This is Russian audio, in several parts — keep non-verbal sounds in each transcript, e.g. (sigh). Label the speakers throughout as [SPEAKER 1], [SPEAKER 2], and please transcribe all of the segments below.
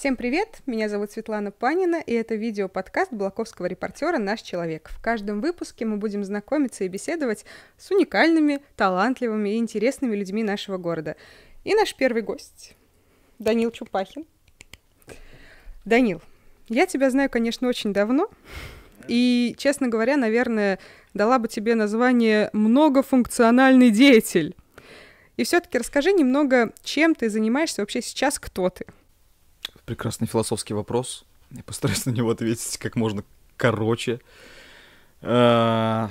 [SPEAKER 1] Всем привет! Меня зовут Светлана Панина, и это видео-подкаст блоковского репортера «Наш человек». В каждом выпуске мы будем знакомиться и беседовать с уникальными, талантливыми и интересными людьми нашего города. И наш первый гость — Данил Чупахин. Данил, я тебя знаю, конечно, очень давно, и, честно говоря, наверное, дала бы тебе название «Многофункциональный деятель». И все-таки расскажи немного, чем ты занимаешься вообще сейчас, кто ты —
[SPEAKER 2] прекрасный философский вопрос. Я постараюсь (laughs) на него ответить как можно короче. Э,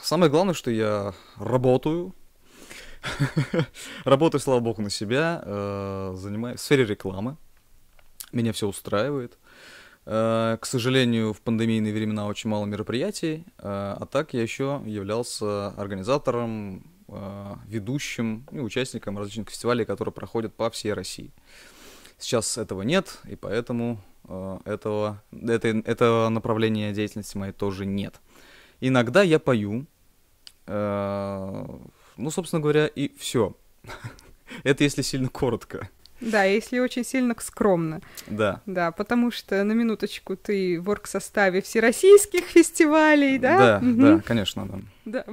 [SPEAKER 2] самое главное, что я работаю. (laughs) работаю, слава богу, на себя. Э, занимаюсь в сфере рекламы. Меня все устраивает. Э, к сожалению, в пандемийные времена очень мало мероприятий, а так я еще являлся организатором, ведущим и участником различных фестивалей, которые проходят по всей России. Сейчас этого нет, и поэтому э, этого, это, этого направления деятельности моей тоже нет. Иногда я пою, э, ну, собственно говоря, и все. (laughs) это если сильно коротко.
[SPEAKER 1] Да, если очень сильно скромно. Да. Да, потому что на минуточку ты в орг-составе всероссийских фестивалей, да? Да, угу. да, конечно, да. Да,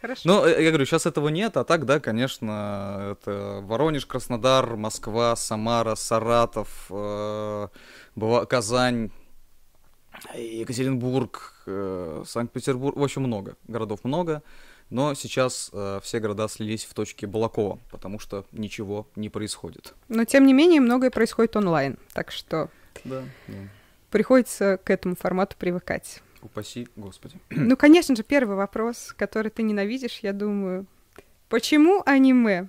[SPEAKER 1] хорошо. Ну,
[SPEAKER 2] э, я говорю, сейчас этого нет, а так, да, конечно, это Воронеж, Краснодар, Москва, Самара, Саратов, э, Казань, Екатеринбург, э, Санкт-Петербург, в общем, много, городов много. Но сейчас э, все города слились в точке Балакова, потому что ничего не происходит.
[SPEAKER 1] Но тем не менее многое происходит онлайн, так что да, приходится к этому формату привыкать.
[SPEAKER 2] Упаси, господи. (clears throat) Ну,
[SPEAKER 1] конечно же, первый вопрос, который ты ненавидишь, я думаю, почему аниме?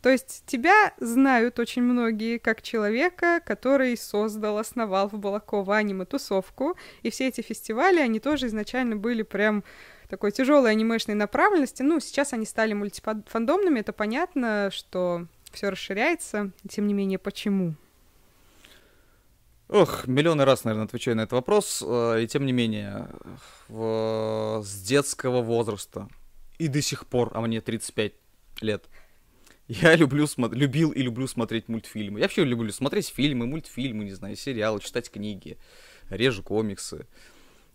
[SPEAKER 1] То есть тебя знают очень многие как человека, который создал, основал в Балакова аниме-тусовку, и все эти фестивали, они тоже изначально были прям такой тяжелой анимешной направленности. Ну, сейчас они стали мультифандомными, это понятно, что все расширяется. Тем не менее, почему?
[SPEAKER 2] Ох, миллионы раз, наверное, отвечаю на этот вопрос. Э, и тем не менее, в... с детского возраста и до сих пор, а мне 35 лет, я люблю смо... любил и люблю смотреть мультфильмы. Я вообще люблю смотреть фильмы, мультфильмы, не знаю, сериалы, читать книги, режу комиксы. Uh,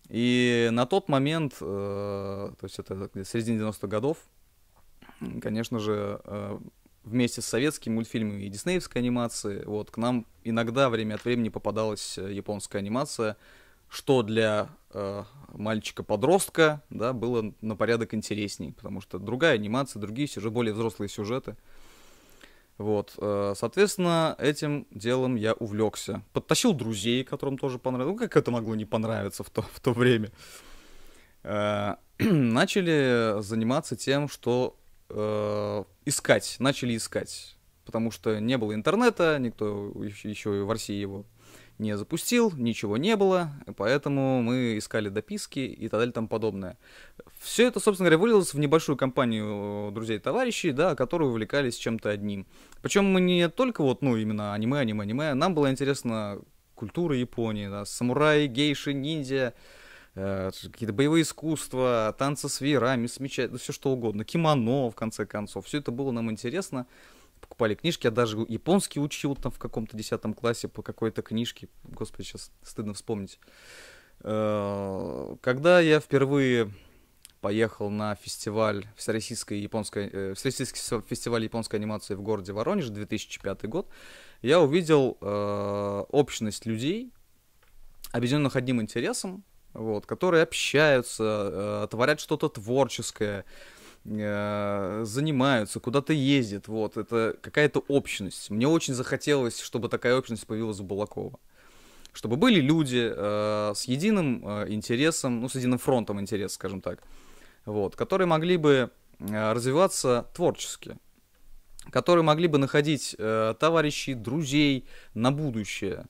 [SPEAKER 2] и на тот момент, э, то есть это середина 90-х годов, конечно же, э, вместе с советскими мультфильмами и диснеевской анимацией, вот, к нам иногда время от времени попадалась японская анимация, что для э, мальчика-подростка, да, было на порядок интересней, потому что другая анимация, другие сюжеты, более взрослые сюжеты – вот, э, соответственно, этим делом я увлекся. Подтащил друзей, которым тоже понравилось. Ну, как это могло не понравиться в то, в то время? Э, (clears throat) начали заниматься тем, что э, искать, начали искать. Потому что не было интернета, никто еще и в России его не запустил, ничего не было, поэтому мы искали дописки и так далее и тому подобное. Все это, собственно говоря, вылилось в небольшую компанию э, друзей-товарищей, да, которые увлекались чем-то одним. Причем мы не только вот, ну, именно аниме, аниме, аниме, нам было интересно культура Японии, да, самураи, гейши, ниндзя, э, какие-то боевые искусства, танцы с веерами, с меча, да все что угодно, кимоно, в конце концов. Все это было нам интересно покупали книжки, я даже японский учил там в каком-то десятом классе по какой-то книжке, господи, сейчас стыдно вспомнить. Э, когда я впервые поехал на фестиваль всероссийской японской, э, всероссийский фестиваль японской анимации в городе Воронеж, 2005 год, я увидел э, общность людей, объединенных одним интересом, вот, которые общаются, творят что-то творческое, Э, занимаются, куда-то ездят, вот, это какая-то общность. Мне очень захотелось, чтобы такая общность появилась у Балакова. Чтобы были люди э, с единым э, интересом, ну, с единым фронтом интереса, скажем так, вот, которые могли бы э, развиваться творчески, которые могли бы находить э, товарищей, друзей на будущее,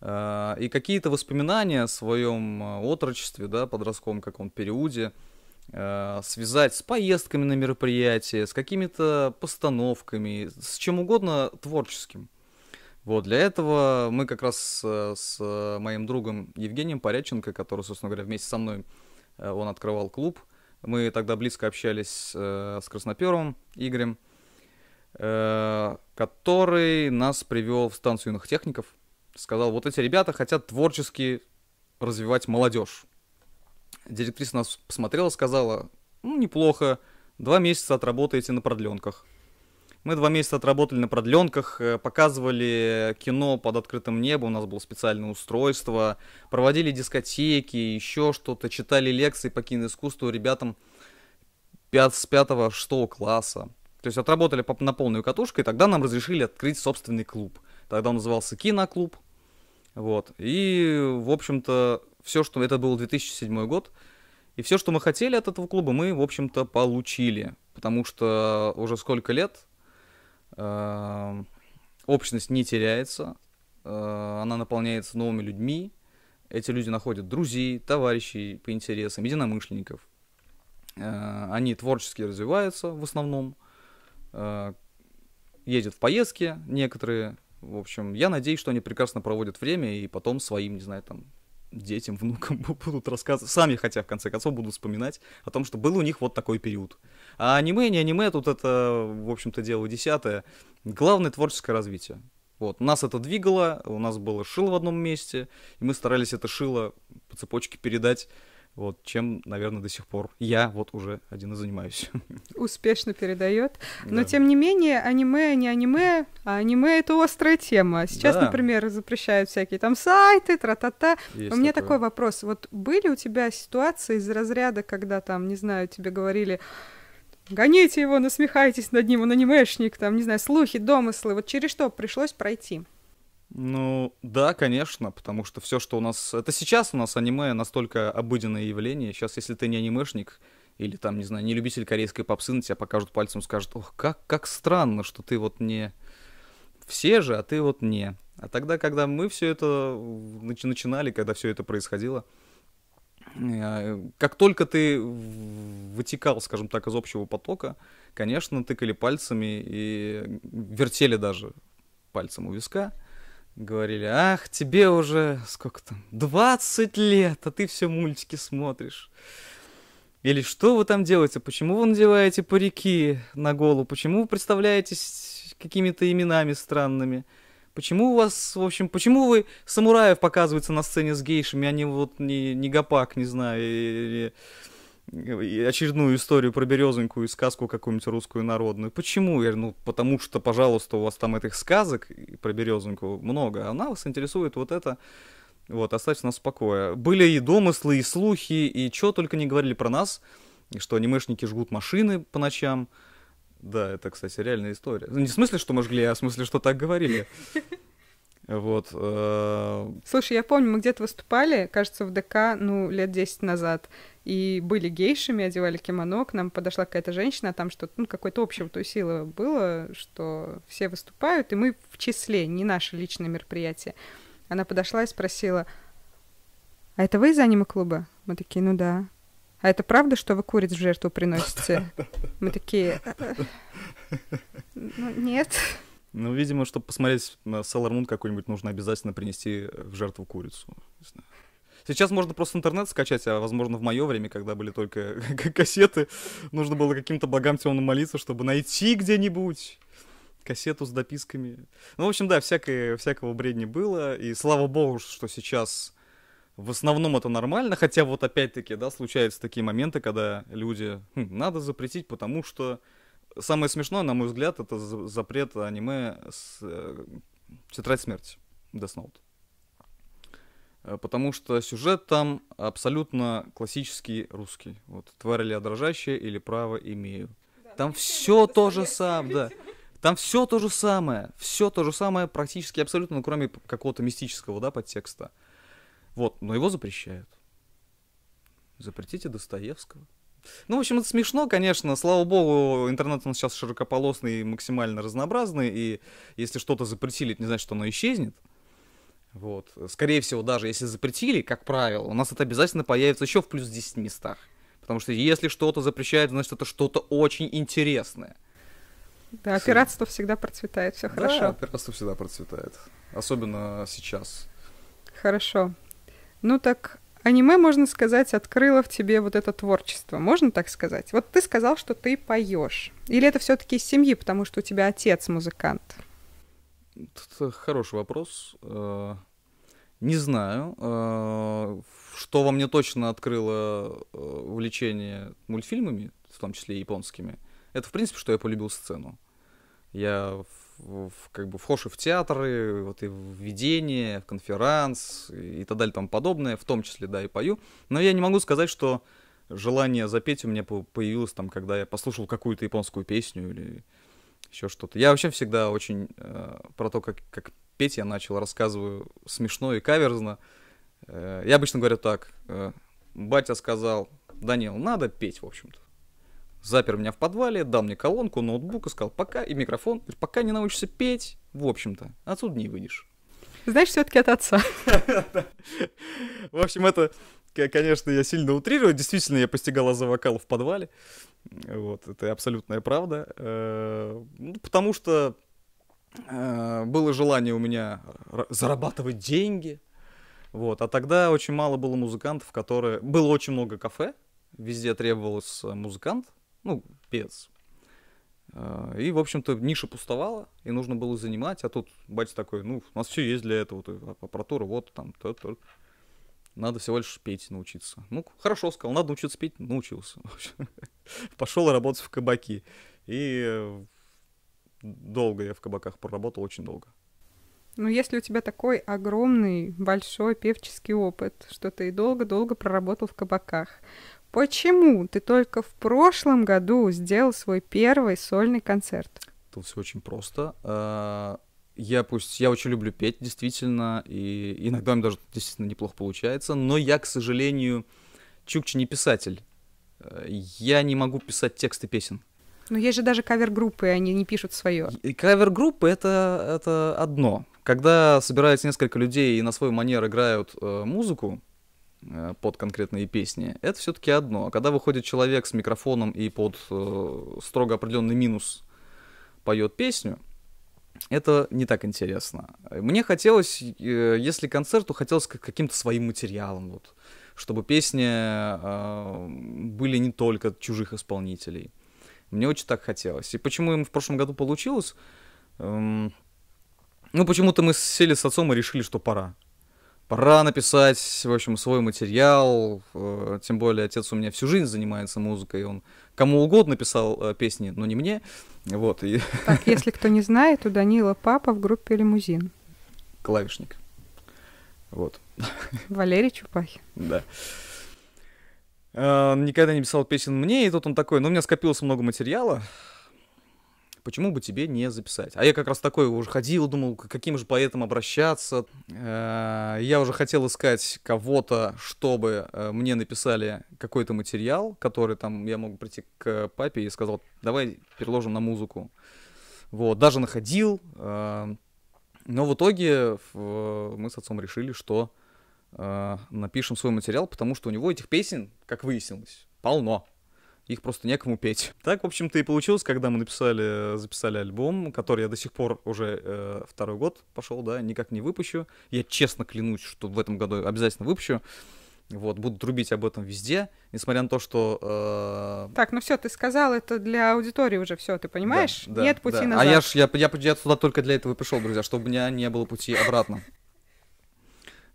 [SPEAKER 2] э, и какие-то воспоминания о своем э, отрочестве, да, подростковом каком-то периоде, Э, связать с поездками на мероприятия, с какими-то постановками, с чем угодно творческим. Вот, для этого мы как раз э, с, моим другом Евгением Поряченко, который, собственно говоря, вместе со мной, э, он открывал клуб, мы тогда близко общались с Красноперовым Игорем, который нас привел в станцию юных техников, сказал, вот эти ребята хотят творчески развивать молодежь. Директриса нас посмотрела, сказала, ну, неплохо, два месяца отработаете на продленках. Мы два месяца отработали на продленках, э, показывали кино под открытым небом, у нас было специальное устройство, проводили дискотеки, еще что-то, читали лекции по киноискусству ребятам 5, с 5-6 класса. То есть отработали на полную катушку, и тогда нам разрешили открыть собственный клуб. Тогда он назывался «Киноклуб». Вот. И, в общем-то, все, что... Это был 2007 год. И все, что мы хотели от этого клуба, мы, в общем-то, получили. Потому что уже сколько лет э, общность не теряется, э, она наполняется новыми людьми. Эти люди находят друзей, товарищей по интересам, единомышленников. Э, они творчески развиваются в основном, э, ездят в поездки некоторые. В общем, я надеюсь, что они прекрасно проводят время и потом своим, не знаю, там, детям, внукам (laughs) будут рассказывать, сами хотя в конце концов будут вспоминать о том, что был у них вот такой период. А аниме, не аниме, тут это, в общем-то, дело десятое. Главное творческое развитие. Вот, нас это двигало, у нас было шило в одном месте, и мы старались это шило по цепочке передать вот чем, наверное, до сих пор я вот уже один и занимаюсь.
[SPEAKER 1] (laughs) Успешно передает. Но да. тем не менее, аниме не аниме, а аниме это острая тема. Сейчас, да. например, запрещают всякие там сайты, тра-та-та. Есть У меня такое. такой вопрос. Вот были у тебя ситуации из разряда, когда там, не знаю, тебе говорили, гоните его, насмехайтесь над ним, он анимешник, там, не знаю, слухи, домыслы. Вот через что пришлось пройти?
[SPEAKER 2] Ну, да, конечно, потому что все, что у нас... Это сейчас у нас аниме настолько обыденное явление. Сейчас, если ты не анимешник или, там, не знаю, не любитель корейской попсы, на тебя покажут пальцем и скажут, ох, как, как странно, что ты вот не... Все же, а ты вот не. А тогда, когда мы все это начинали, когда все это происходило, э, как только ты вытекал, скажем так, из общего потока, конечно, тыкали пальцами и вертели даже пальцем у виска, говорили, ах, тебе уже сколько там, 20 лет, а ты все мультики смотришь. Или что вы там делаете? Почему вы надеваете парики на голову? Почему вы представляетесь какими-то именами странными? Почему у вас, в общем, почему вы самураев показываете на сцене с гейшами, а не вот не, не гопак, не знаю, или, или Э, очередную историю про березоньку и сказку какую-нибудь русскую народную. Почему? Я ну, потому что, пожалуйста, у вас там этих сказок про березоньку много, а она вас интересует вот это. Вот, оставьте нас в покое. Были и домыслы, и слухи, и что только не говорили про нас, что анимешники жгут машины по ночам. Да, это, кстати, реальная история. Ну, не в смысле, что мы жгли, а в смысле, что так говорили. Вот. Э,
[SPEAKER 1] Слушай, я помню, мы где-то выступали, кажется, в ДК, ну, лет 10 назад, и были гейшами, одевали кимоно, к нам подошла какая-то женщина, там что-то, ну, какое-то общее тусило было, что все выступают, и мы в числе, не наше личное мероприятие. Она подошла и спросила, а это вы из аниме-клуба? Мы такие, ну да. А это правда, что вы куриц в жертву приносите? (laughs) Мы такие, «Э, э, ну нет.
[SPEAKER 2] Ну, видимо, чтобы посмотреть на Sailor Moon какой-нибудь, нужно обязательно принести э, в жертву курицу. Сейчас можно просто интернет скачать, а возможно в мое время, когда были только (laughs) кассеты, нужно было каким-то богам темным молиться, чтобы найти где-нибудь кассету с дописками. Ну, в общем, да, всякое, всякого бредни было, и слава богу, что сейчас в основном это нормально, хотя вот опять-таки, да, случаются такие моменты, когда люди, хм, надо запретить, потому что Самое смешное, на мой взгляд, это запрет аниме с э, «Тетрадь смерти» Death Note. Э, потому что сюжет там абсолютно классический русский. Вот «Тварь ли дрожащая» или «Право имею». Да, там все то же самое, да. Там все то же самое, все то же самое практически абсолютно, ну, кроме какого-то мистического, да, подтекста. Вот, но его запрещают. Запретите Достоевского. Ну, в общем, это смешно, конечно. Слава богу, интернет у нас сейчас широкополосный и максимально разнообразный. И если что-то запретили, это не значит, что оно исчезнет. Вот. Скорее всего, даже если запретили, как правило, у нас это обязательно появится еще в плюс 10 местах. Потому что если что-то запрещают значит, это что-то очень интересное.
[SPEAKER 1] Да, все. пиратство всегда процветает, все да, хорошо. Да,
[SPEAKER 2] пиратство всегда процветает. Особенно сейчас.
[SPEAKER 1] Хорошо. Ну так аниме, можно сказать, открыло в тебе вот это творчество. Можно так сказать? Вот ты сказал, что ты поешь. Или это все-таки из семьи, потому что у тебя отец музыкант?
[SPEAKER 2] Это хороший вопрос. Э, не знаю, э, что во мне точно открыло э, увлечение мультфильмами, в том числе японскими. Это, в принципе, что я полюбил сцену. Я в, как бы вхож и в театры, вот и в ведение, в конферанс и так далее там подобное, в том числе, да, и пою. Но я не могу сказать, что желание запеть у меня появилось там, когда я послушал какую-то японскую песню или еще что-то. Я вообще всегда очень э, про то, как, как петь я начал, рассказываю смешно и каверзно. Э, я обычно говорю так, э, батя сказал, Данил, надо петь, в общем-то запер меня в подвале, дал мне колонку, ноутбук и сказал, пока, и микрофон, пока не научишься петь, в общем-то, отсюда не выйдешь.
[SPEAKER 1] Знаешь, все-таки от отца.
[SPEAKER 2] В общем, это, конечно, я сильно утрирую. Действительно, я постигал за вокал в подвале. Вот, это абсолютная правда. Э, ну, потому что э, было желание у меня зарабатывать деньги. Вот, а тогда очень мало было музыкантов, которые... Было очень много кафе, везде требовался э, музыкант, ну, пец. А, и, в общем-то, ниша пустовала, и нужно было занимать, а тут батя такой, ну, у нас все есть для этого, а, аппаратура, вот там, то, то. Надо всего лишь петь научиться. Ну, хорошо, сказал, надо научиться петь, научился. (laughs) Пошел работать в кабаки. И долго я в кабаках проработал, очень долго.
[SPEAKER 1] Ну, если у тебя такой огромный, большой певческий опыт, что ты долго-долго проработал в кабаках, Почему ты только в прошлом году сделал свой первый сольный концерт?
[SPEAKER 2] Это все очень просто. Э, я пусть, я очень люблю петь, действительно, и иногда мне даже действительно неплохо получается, но я, к сожалению, чукчи не писатель. Э, я не могу писать тексты песен.
[SPEAKER 1] Но ну, есть же даже кавер-группы, они не пишут свое.
[SPEAKER 2] Кавер-группы это, это одно. Когда собираются несколько людей и на свою манер играют э, музыку, Э, под конкретные песни, это все-таки одно. А когда выходит человек с микрофоном и под э, строго определенный минус поет песню, это не так интересно. Мне хотелось, э, если концерт, то хотелось каким-то своим материалом, вот, чтобы песни э, были не только чужих исполнителей. Мне очень так хотелось. И почему им в прошлом году получилось? Эм, ну, почему-то мы сели с отцом и решили, что пора пора написать, в общем, свой материал. Э, тем более отец у меня всю жизнь занимается музыкой, он кому угодно писал э, песни, но не мне. Вот, и...
[SPEAKER 1] Так, если кто не знает, у Данила папа в группе «Лимузин».
[SPEAKER 2] Клавишник. Вот.
[SPEAKER 1] Валерий Чупахин.
[SPEAKER 2] Да. Э, никогда не писал песен мне, и тут он такой, ну, у меня скопилось много материала, почему бы тебе не записать? А я как раз такой уже ходил, думал, к каким же поэтам обращаться. Э, я уже хотел искать кого-то, чтобы э, мне написали какой-то материал, который там я мог прийти к папе и сказал, давай переложим на музыку. Вот, даже находил. Эм, но в итоге мы с отцом решили, что э, напишем свой материал, потому что у него этих песен, как выяснилось, полно их просто некому петь. Так, в общем-то, и получилось, когда мы написали, э, записали альбом, который я до сих пор уже э, второй год пошел, да, никак не выпущу. Я честно клянусь, что в этом году обязательно выпущу. Вот, будут трубить об этом везде, несмотря на то, что... Э...
[SPEAKER 1] Так, ну все, ты сказал, это для аудитории уже все, ты понимаешь? Да, да, Нет пути да. назад. А я
[SPEAKER 2] ж, я, я, я туда только для этого пришел, друзья, чтобы у меня не было пути обратно.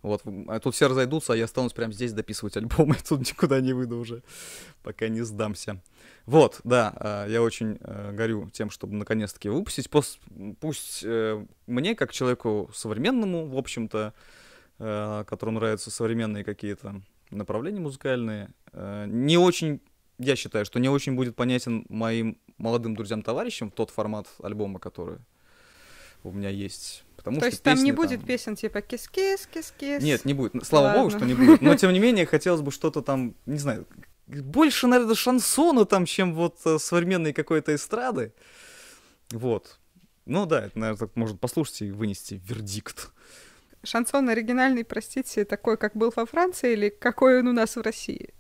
[SPEAKER 2] Вот, а тут все разойдутся, а я останусь прямо здесь дописывать альбом, и (laughs) тут никуда не выйду уже, пока не сдамся. Вот, да, а, я очень э, горю тем, чтобы наконец-таки выпустить. Пусть, пусть э, мне, как человеку современному, в общем-то, э, которому нравятся современные какие-то направления музыкальные, не очень, я считаю, что не очень будет понятен моим молодым друзьям-товарищам тот формат альбома, который у меня есть Потому То что есть там не будет
[SPEAKER 1] там... песен типа кис-кис-кис-кис? Нет, не будет. Слава Ладно. богу, что не будет. Но (laughs) тем
[SPEAKER 2] не менее, хотелось бы что-то там, не знаю, больше, наверное, шансона там, чем вот э, современной какой-то эстрады. Вот. Ну да, это, наверное, так может послушать и вынести вердикт. Шансон
[SPEAKER 1] оригинальный, простите, такой, как был во Франции или какой он у нас в России?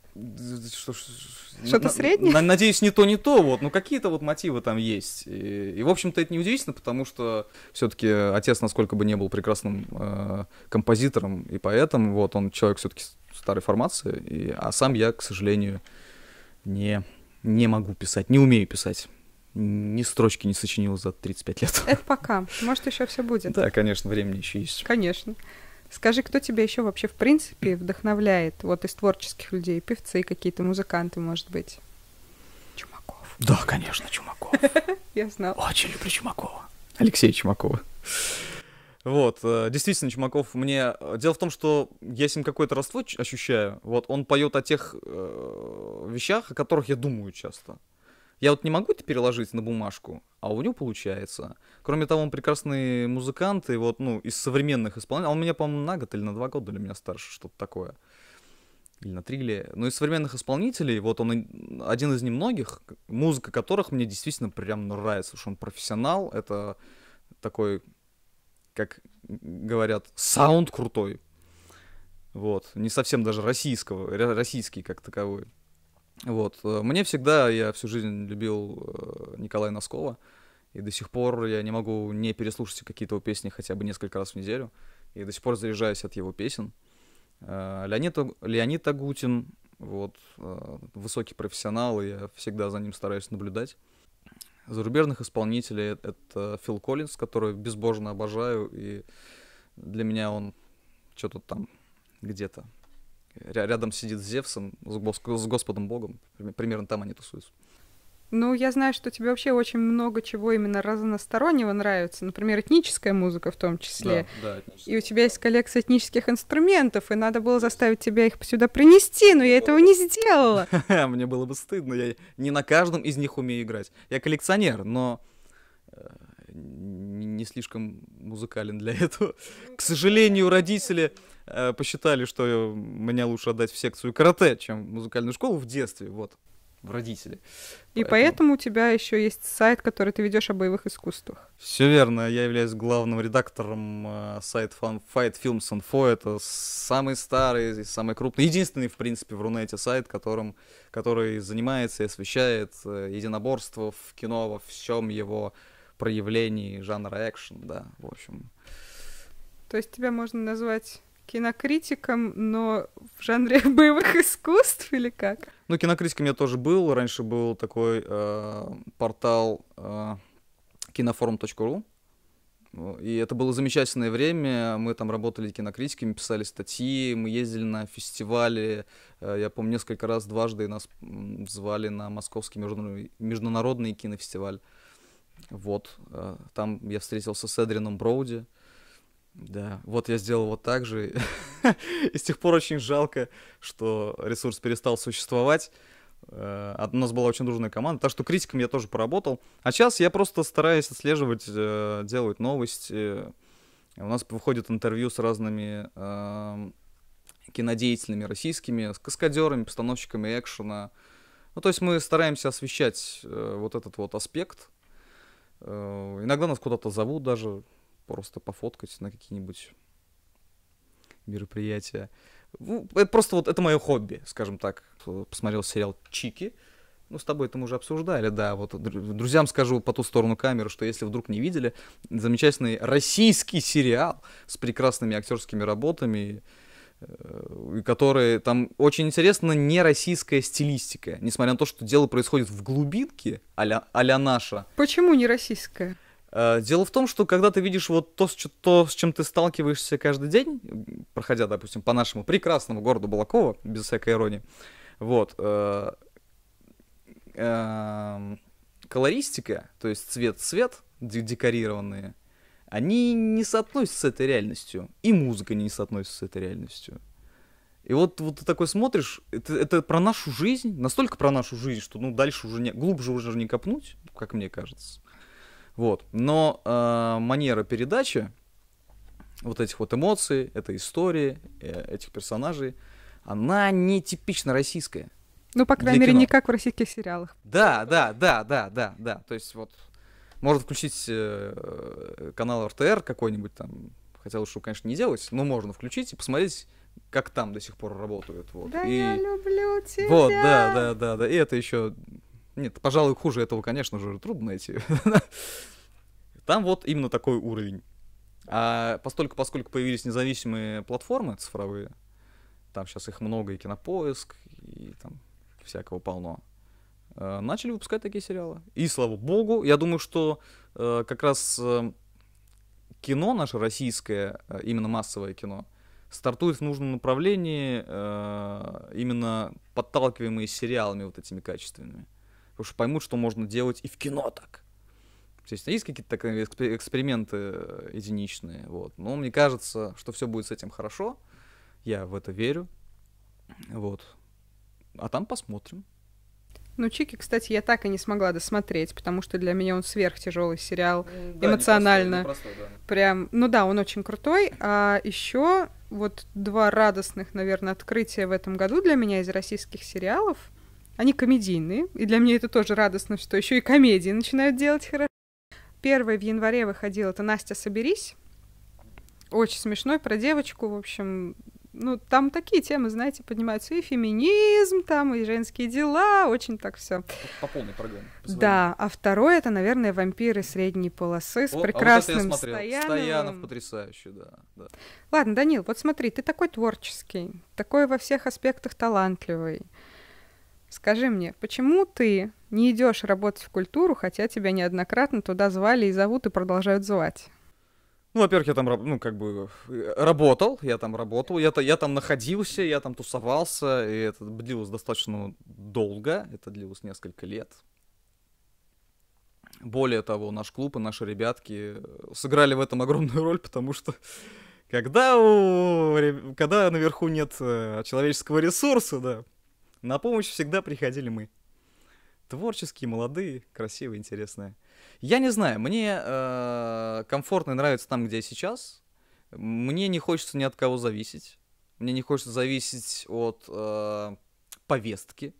[SPEAKER 2] что, что-то на, среднее? На, надеюсь, не то, не то, вот, но какие-то вот мотивы там есть. И, и в общем-то, это неудивительно, потому что все-таки отец, насколько бы не был прекрасным э, композитором и поэтом, вот, он человек все-таки старой формации, и, а сам я, к сожалению, не, не могу писать, не умею писать. Ни строчки не сочинил за 35 лет. Это
[SPEAKER 1] пока. Может, еще все будет. Да,
[SPEAKER 2] конечно, времени еще есть.
[SPEAKER 1] Конечно. Скажи, кто тебя еще вообще в принципе вдохновляет? Вот из творческих людей, певцы, какие-то музыканты, может быть. Чумаков. Да, конечно, Чумаков. (laughs) Я знал. Очень люблю
[SPEAKER 2] Чумакова. Алексея Чумакова. Вот, э, действительно, Чумаков мне... Э, дело в том, что я с ним какой-то родство ощущаю. Вот, он поет о тех э, вещах, о которых я думаю часто. Я вот не могу это переложить на бумажку, а у него получается. Кроме того, он прекрасный музыкант, и вот, ну, из современных исполнителей, а он меня, по-моему, на год или на два года для меня старше, что-то такое. Или на три, или... Но ну, из современных исполнителей, вот он один из немногих, музыка которых мне действительно прям нравится, что он профессионал, это такой, как говорят, саунд крутой. Вот, не совсем даже российского, российский как таковой. Вот. Э, мне всегда, я всю жизнь любил э, Николая Носкова, и до сих пор я не могу не переслушать какие-то его песни хотя бы несколько раз в неделю, и до сих пор заряжаюсь от его песен. Э, Леонид, Леонид Агутин, вот, высокий профессионал, и я всегда за ним стараюсь наблюдать. Зарубежных исполнителей это Фил Коллинз, который безбожно обожаю, и для меня он что-то там где-то рядом сидит с Зевсом, с, Господом Богом. Примерно там они тусуются.
[SPEAKER 1] Ну, я знаю, что тебе вообще очень много чего именно разностороннего нравится. Например, этническая музыка в том числе. Да, да, И у тебя есть коллекция этнических инструментов, и надо было заставить тебя их сюда принести, но я этого не сделала.
[SPEAKER 2] (laughs) Мне было бы стыдно, я не на каждом из них умею играть. Я коллекционер, но э, не слишком музыкален для этого. Ну, К сожалению, родители Э, посчитали, что э, мне лучше отдать в секцию карате, чем в музыкальную школу в детстве, вот, в родители.
[SPEAKER 1] И поэтому... поэтому у тебя еще есть сайт, который ты ведешь о боевых
[SPEAKER 2] искусствах. Все верно, я являюсь главным редактором э, сайта Fun Fight Films and Fo. Это самый старый, самый крупный, единственный, в принципе, в Рунете сайт, которым, который занимается и освещает э, единоборство в кино во всем его проявлении жанра экшен, да, в общем.
[SPEAKER 1] То есть тебя можно назвать кинокритиком, но в жанре (laughs) боевых искусств или как?
[SPEAKER 2] Ну, кинокритиком я тоже был. Раньше был такой э, портал э, кинофорум.ру. И это было замечательное время. Мы там работали кинокритиками, писали статьи, мы ездили на фестивали. Э, я помню, несколько раз дважды нас звали на Московский международный кинофестиваль. Вот. Э, там я встретился с Эдрином Броуди. Да, вот я сделал вот так же. (laughs) И с тех пор очень жалко, что ресурс перестал существовать. Э, у нас была очень дружная команда, так что критиком я тоже поработал. А сейчас я просто стараюсь отслеживать, э, делать новости. У нас выходит интервью с разными эм, кинодеятелями российскими, с каскадерами, постановщиками экшена. Ну, то есть мы стараемся освещать э, вот этот вот аспект. Иногда нас куда-то зовут даже, просто пофоткать на какие-нибудь мероприятия. это просто вот, это мое хобби, скажем так. Э, посмотрел сериал «Чики», ну, с тобой это мы уже обсуждали, да. Вот друзьям скажу по ту сторону камеры, что если вдруг не видели, замечательный российский сериал с прекрасными актерскими работами, э, которые там очень интересно не российская стилистика, несмотря на то, что дело происходит в глубинке, а-ля, а наша.
[SPEAKER 1] Почему не российская?
[SPEAKER 2] Э, дело в том, что когда ты видишь вот то, то, с чем ты сталкиваешься каждый день, проходя, допустим, по нашему прекрасному городу Балакова, без всякой иронии, вот, э, эм, колористика, то есть цвет-цвет, декорированные, они не соотносятся с этой реальностью. И музыка не соотносится с этой реальностью. И вот, вот ты такой смотришь, это, это про нашу жизнь, настолько про нашу жизнь, что ну дальше уже не, глубже уже не копнуть, как мне кажется. Вот. Но э, манера передачи вот этих вот эмоций, этой истории, э, этих персонажей, она не типично российская.
[SPEAKER 1] Ну, по крайней мере, кино. не как в российских сериалах.
[SPEAKER 2] Да, да, да, да, да, да. То есть вот можно включить э, канал РТР какой-нибудь там, хотя лучше, конечно, не делать, но можно включить и посмотреть, как там до сих пор работают. Вот. Да, и... я люблю тебя. Вот, да, да, да, да. И это еще нет, пожалуй, хуже этого, конечно же, трудно найти. (laughs) Там вот именно такой уровень. А постольку, поскольку появились независимые платформы цифровые, там сейчас их много, и кинопоиск, и там всякого полно, э, начали выпускать такие сериалы. И слава богу, я думаю, что э, как раз э, кино наше российское, именно массовое кино, стартует в нужном направлении, именно подталкиваемые сериалами вот этими качественными потому что поймут, что можно делать и в кино так. То есть а есть какие-то такие э, эксперименты э, единичные, вот. Но мне кажется, что все будет с этим хорошо. Я в это верю. Вот. А там посмотрим.
[SPEAKER 1] Ну, Чики, кстати, я так и не смогла досмотреть, потому что для меня он сверхтяжелый сериал да, эмоционально. Непростой, Прям, ну да, он очень крутой. А еще вот два радостных, наверное, открытия в этом году для меня из российских сериалов. Они комедийные, и для меня это тоже радостно, что еще и комедии начинают делать хорошо. Первый в январе выходила это «Настя, соберись». Очень смешной, про девочку, в общем, ну, там такие темы, знаете, поднимаются и феминизм, там, и женские дела, очень так все.
[SPEAKER 2] По полной программе. Позвони. Да,
[SPEAKER 1] а второе это, наверное, вампиры средней полосы с О, прекрасным а вот я Стояновым. Стоянов
[SPEAKER 2] потрясающий, да, да.
[SPEAKER 1] Ладно, Данил, вот смотри, ты такой творческий, такой во всех аспектах талантливый. Скажи мне, почему ты не идешь работать в культуру, хотя тебя неоднократно туда звали и зовут и продолжают звать?
[SPEAKER 2] Ну, во-первых, я там, ну, как бы, э, работал, я там работал, я, то я там находился, я там тусовался, и это длилось достаточно долго, это длилось несколько лет. Более того, наш клуб и наши ребятки э, сыграли в этом огромную (laughs) роль, потому что когда, у, когда наверху нет э, человеческого ресурса, да, на помощь всегда приходили мы. Творческие, молодые, красивые, интересные. Я не знаю, мне э, комфортно и нравится там, где я сейчас. Мне не хочется ни от кого зависеть. Мне не хочется зависеть от э, повестки.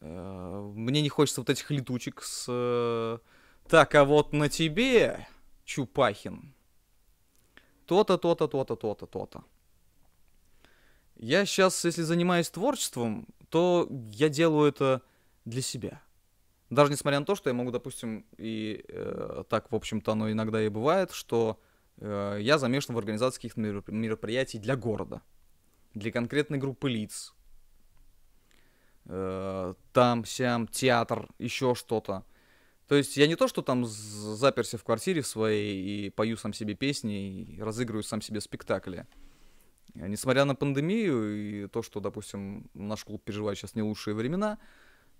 [SPEAKER 2] Э, мне не хочется вот этих летучек с... Э, так, а вот на тебе, Чупахин, то-то, то-то, то-то, то-то, то-то. Я сейчас, если занимаюсь творчеством, то я делаю это для себя. Даже несмотря на то, что я могу, допустим, и э, так, в общем-то, оно иногда и бывает, что э, я замешан в организации каких мероприятий для города, для конкретной группы лиц. Э, там, сям, театр, еще что-то. То есть я не то, что там заперся в квартире своей и пою сам себе песни и разыгрываю сам себе спектакли. Э, несмотря на пандемию и то, что, допустим, наш клуб переживает сейчас не лучшие времена,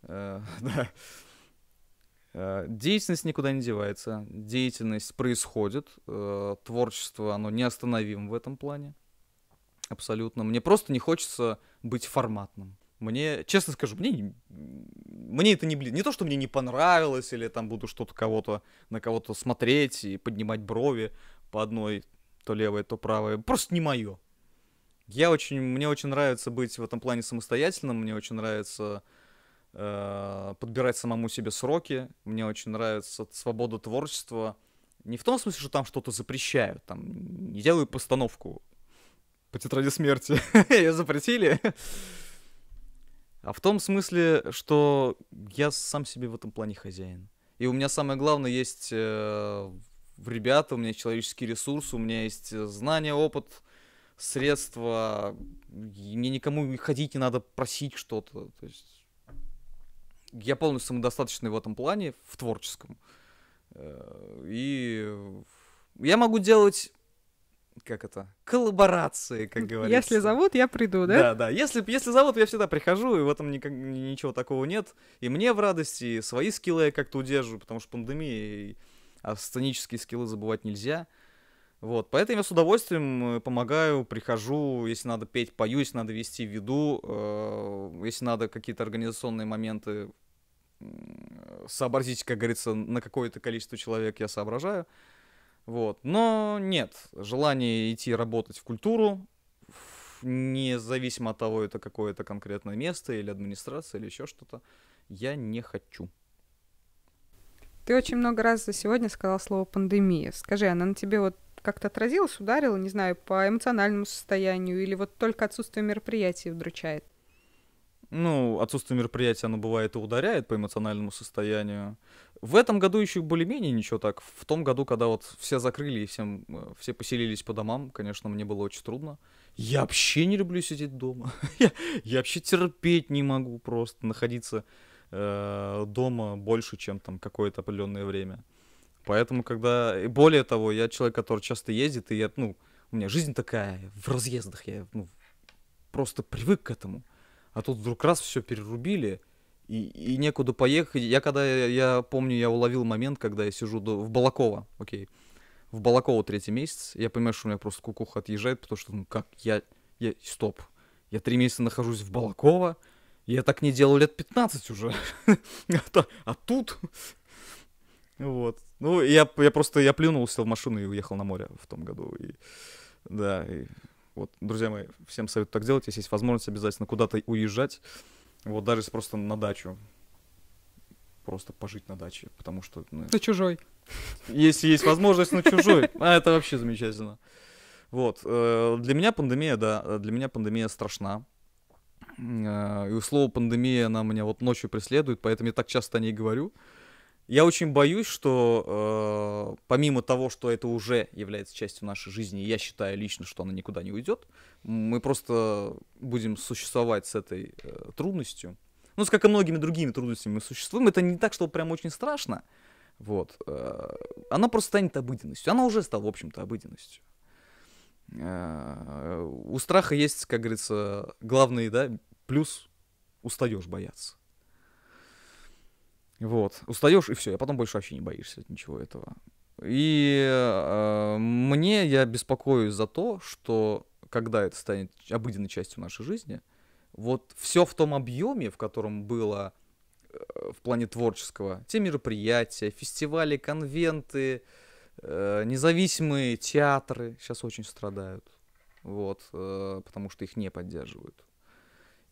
[SPEAKER 2] э, (laughs) да, э, деятельность никуда не девается, деятельность происходит, э, творчество, оно неостановим в этом плане, абсолютно. Мне просто не хочется быть форматным. Мне, честно скажу, мне, мне это не близко. Не то, что мне не понравилось, или там буду что-то кого-то на кого-то смотреть и поднимать брови по одной, то левое, то правое, Просто не мое я очень, мне очень нравится быть в этом плане самостоятельным, мне очень нравится э, подбирать самому себе сроки, мне очень нравится свобода творчества. Не в том смысле, что там что-то запрещают, там не делаю постановку по тетради смерти, (laughs) ее запретили, а в том смысле, что я сам себе в этом плане хозяин. И у меня самое главное есть э, ребята, у меня есть человеческие ресурсы, у меня есть э, знания, опыт — средства, мне никому ходить не надо просить что-то. То есть я полностью самодостаточный в этом плане, в творческом. Э, и я могу делать как это, коллаборации, как говорится. Если зовут, я приду, да? Да, да. Если, если зовут, я всегда прихожу, и в этом никак, ничего такого нет. И мне в радости, и свои скиллы я как-то удерживаю, потому что пандемия, и... а сценические скиллы забывать нельзя. Вот, поэтому я с удовольствием э, помогаю, прихожу, если надо петь, пою, если надо вести веду, э, если надо какие-то организационные моменты сообразить, как говорится, на какое-то количество человек я соображаю. Вот. Но нет, желание идти работать в культуру, независимо от того, это какое-то конкретное место или администрация, или еще что-то, я не хочу.
[SPEAKER 1] Ты очень много раз за сегодня сказал слово пандемия. Скажи, она на тебе вот как-то отразилось, ударило, не знаю, по эмоциональному состоянию, или вот только отсутствие мероприятий удручает?
[SPEAKER 2] Ну, отсутствие мероприятий, оно бывает и ударяет по эмоциональному состоянию. В этом году еще более-менее ничего так. В том году, когда вот все закрыли и всем, э, все поселились по домам, конечно, мне было очень трудно. Я вообще не люблю сидеть дома. (laughs) я, я вообще терпеть не могу просто находиться э, дома больше, чем там какое-то определенное время. Поэтому, когда... И более того, я человек, который часто ездит, и я, ну, у меня жизнь такая, в разъездах, я, ну, просто привык к этому. А тут вдруг раз все перерубили, и, и некуда поехать. Я когда, я, я помню, я уловил момент, когда я сижу до, в Балаково, окей, в Балаково третий месяц, я понимаю, что у меня просто кукуха отъезжает, потому что, ну, как, я, я, стоп, я три месяца нахожусь в Балаково, я так не делал лет 15 уже. (laughs) А, а, тут... вот. Ну, я, я просто, я плюнул сел в машину и уехал на море в том году. И, да, и вот, друзья мои, всем советую так делать, если есть возможность обязательно куда-то уезжать, вот даже просто на дачу, просто пожить на даче, потому что... Ну, на чужой. Если есть возможность, на ну, чужой, а это вообще замечательно. Вот, э, для меня пандемия, да, для меня пандемия страшна, э, и слово пандемия, она меня вот ночью преследует, поэтому я так часто о ней говорю, я очень боюсь, что э, помимо того, что это уже является частью нашей жизни, я считаю лично, что она никуда не уйдет, мы просто будем существовать с этой э, трудностью. Ну, с как и многими другими трудностями мы существуем, это не так, что прям очень страшно. Вот. Э, она просто станет обыденностью. Она уже стала, в общем-то, обыденностью. Э, у страха есть, как говорится, главный, да, плюс устаешь бояться. Вот. Устаешь, и все. Я а потом больше вообще не боишься ничего этого. И э, мне я беспокоюсь за то, что когда это станет обыденной частью нашей жизни, вот все в том объеме, в котором было э, в плане творческого, те мероприятия, фестивали, конвенты, э, независимые театры сейчас очень страдают. Вот, э, потому что их не поддерживают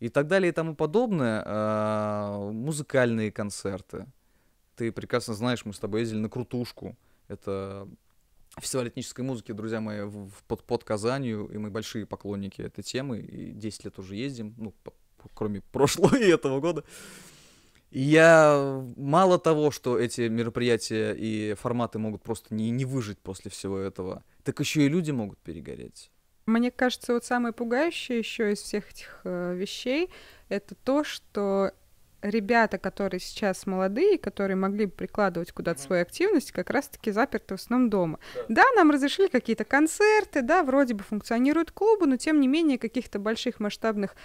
[SPEAKER 2] и так далее и тому подобное, а, музыкальные концерты. Ты прекрасно знаешь, мы с тобой ездили на крутушку. Это фестиваль этнической музыки, друзья мои, в, в, под, под Казанью, и мы большие поклонники этой темы, и 10 лет уже ездим, ну, по, кроме прошлого (laughs) и этого года. И я мало того, что эти мероприятия и форматы могут просто не, не выжить после всего этого, так еще и люди могут перегореть.
[SPEAKER 1] Мне кажется, вот самое пугающее еще из всех этих э, вещей это то, что ребята, которые сейчас молодые, которые могли бы прикладывать куда-то mm-hmm. свою активность, как раз-таки заперты в основном дома. Да. да, нам разрешили какие-то концерты, да, вроде бы функционируют клубы, но тем не менее каких-то больших масштабных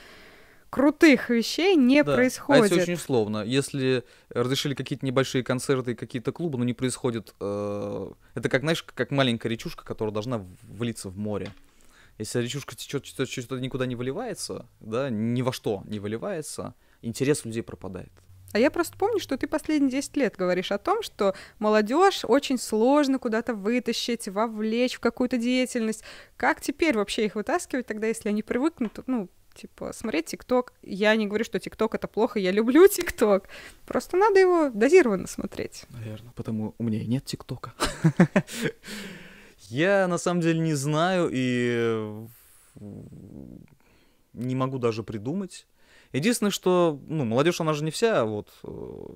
[SPEAKER 1] крутых вещей не да. происходит. А это очень
[SPEAKER 2] условно. Если разрешили какие-то небольшие концерты и какие-то клубы, но не происходит... Э, это как, знаешь, как маленькая речушка, которая должна влиться в море. Если речушка течет, что-то, что-то никуда не выливается, да, ни во что не выливается, интерес людей пропадает.
[SPEAKER 1] А я просто помню, что ты последние 10 лет говоришь о том, что молодежь очень сложно куда-то вытащить, вовлечь в какую-то деятельность. Как теперь вообще их вытаскивать тогда, если они привыкнут, ну, типа, смотреть ТикТок. Я не говорю, что ТикТок это плохо, я люблю ТикТок. Просто надо его дозированно смотреть.
[SPEAKER 2] Наверное, потому у меня и нет ТикТока. (laughs) Я на самом деле не знаю и не могу даже придумать. Единственное, что, ну, молодежь, она же не вся, а вот, э,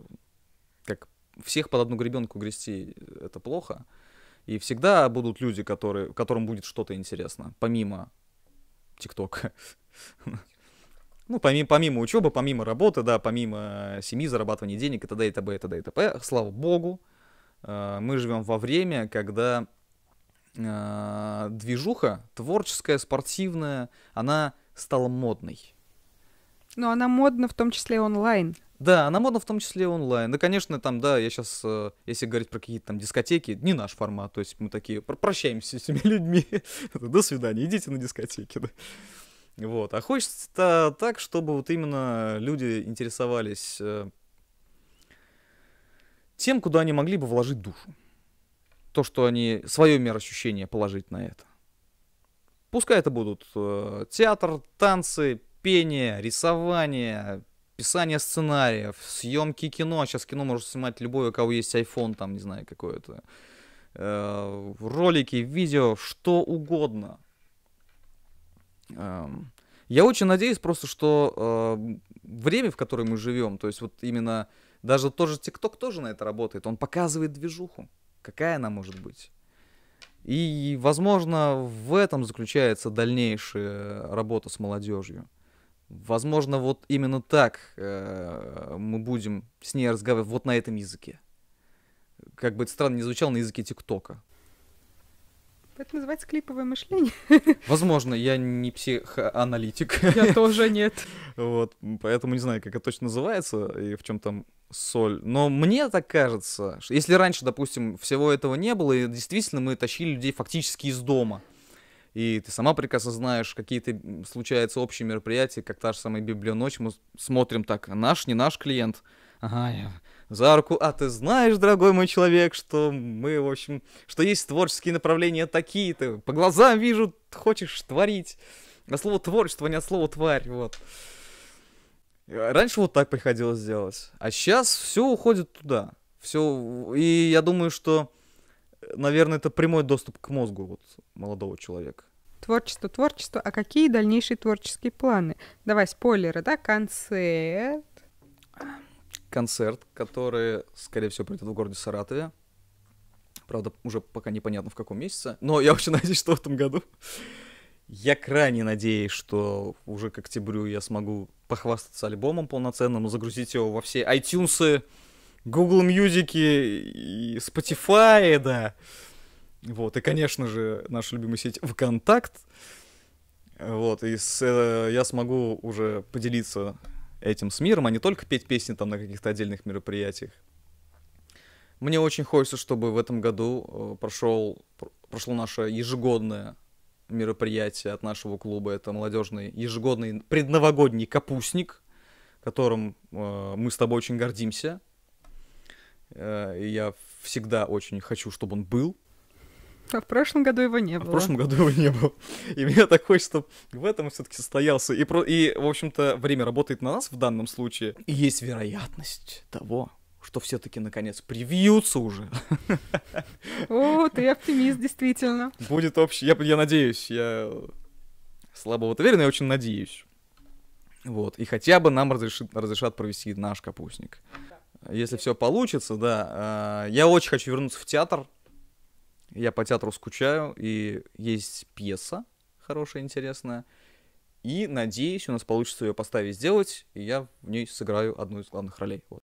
[SPEAKER 2] как всех под одну гребенку грести, это плохо. И всегда будут люди, которые, которым будет что-то интересно, помимо ТикТока. (laughs) Ну, помимо, помимо учебы, помимо работы, да, помимо семьи, зарабатывания денег и т.д. и т.б. и т.д. и т.п. Слава богу, э, мы живем во время, когда э, движуха творческая, спортивная, она стала модной.
[SPEAKER 1] ну она модна в том числе онлайн.
[SPEAKER 2] Да, она модна в том числе онлайн. ну конечно, там, да, я сейчас, э, если говорить про какие-то там дискотеки, не наш формат, то есть мы такие про прощаемся с этими людьми, (laughs) до свидания, идите на дискотеки, да. Вот, а хочется так, чтобы вот именно люди интересовались э, тем, куда они могли бы вложить душу то, что они свое мироощущение положить на это. Пускай это будут э, театр, танцы, пение, рисование, писание сценариев, съемки кино. Сейчас кино может снимать любой, у кого есть iPhone, там, не знаю, какое-то. Э, ролики, видео, что угодно. Э, я очень надеюсь просто, что э, время, в которое мы живем, то есть вот именно даже тот же ТикТок тоже на это работает, он показывает движуху. Какая она может быть? И, возможно, в этом заключается дальнейшая работа с молодежью. Возможно, вот именно так э, мы будем с ней разговаривать вот на этом языке. Как бы это странно не звучало, на языке ТикТока.
[SPEAKER 1] Это называется клиповое мышление. (laughs)
[SPEAKER 2] Возможно, я не психоаналитик. Я тоже нет. (laughs) Вот, поэтому не знаю, как это точно называется и в чем там соль. Но мне так кажется, что если раньше, допустим, всего этого не было, и действительно мы тащили людей фактически из дома, и ты сама прекрасно знаешь, какие-то случаются общие мероприятия, как та же самая библионочь, мы смотрим так, наш, не наш клиент. Ага, я за руку. А ты знаешь, дорогой мой человек, что мы, в общем, что есть творческие направления такие-то. По глазам вижу, хочешь творить. А слово творчество, не от слова тварь, вот. Раньше вот так приходилось делать. А сейчас все уходит туда. Все. И я думаю, что, наверное, это прямой доступ к мозгу вот, молодого человека. Творчество, творчество. А какие
[SPEAKER 1] дальнейшие творческие планы? Давай спойлеры, да? Концерт
[SPEAKER 2] концерт, который, скорее всего, пройдет в городе Саратове. Правда, уже пока непонятно в каком месяце, но я очень (laughs) надеюсь, что в этом году. Я крайне надеюсь, что уже к октябрю я смогу похвастаться альбомом полноценным, загрузить его во все iTunes, Google Music и Spotify, да. Вот, и, конечно же, наша любимая сеть ВКонтакт. Вот, и с, э, я смогу уже поделиться этим с миром, а не только петь песни там на каких-то отдельных мероприятиях. Мне очень хочется, чтобы в этом году э, прошел, прошло наше ежегодное мероприятие от нашего клуба. Это молодежный ежегодный предновогодний капустник, которым э, мы с тобой очень гордимся. Э, я всегда очень хочу, чтобы он был.
[SPEAKER 1] А в прошлом году его не было. А в прошлом
[SPEAKER 2] году его не было. (laughs) И мне так хочется, чтобы в этом все-таки состоялся. И, про... и, в общем-то, время работает на нас в данном случае. И есть вероятность того, что все-таки наконец привьются уже.
[SPEAKER 1] О, ты оптимист, действительно.
[SPEAKER 2] (laughs) Будет общий. Я, я надеюсь, я слабо вот уверен, я очень надеюсь. Вот. И хотя бы нам разрешит, разрешат провести наш капустник. Если все получится, да. А, я очень хочу вернуться в театр. Я по театру скучаю, и есть пьеса хорошая, интересная. И, надеюсь, у нас получится ее поставить, сделать, и я в ней сыграю одну из главных ролей. Вот.